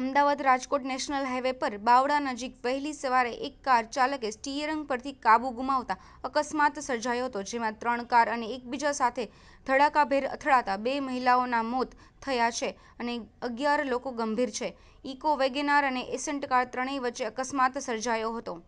Ahmedabad Rajkot national highway પર બાવડા નજીક વહેલી સવારે એક કાર ચાલકે સ્ટીયરંગ પરથી કાબુ ગુમાવતા અકસ્માત સર્જાયો હતો જેમાં ત્રણ કાર અને એકબીજા સાથે ધડાકાભેર અથડાતા બે મહિલાઓના મોત થયા છે અને અગિયાર લોકો ગંભીર છે ઇકો વેગેનાર અને એસન્ટ કાર ત્રણેય વચ્ચે અકસ્માત સર્જાયો હતો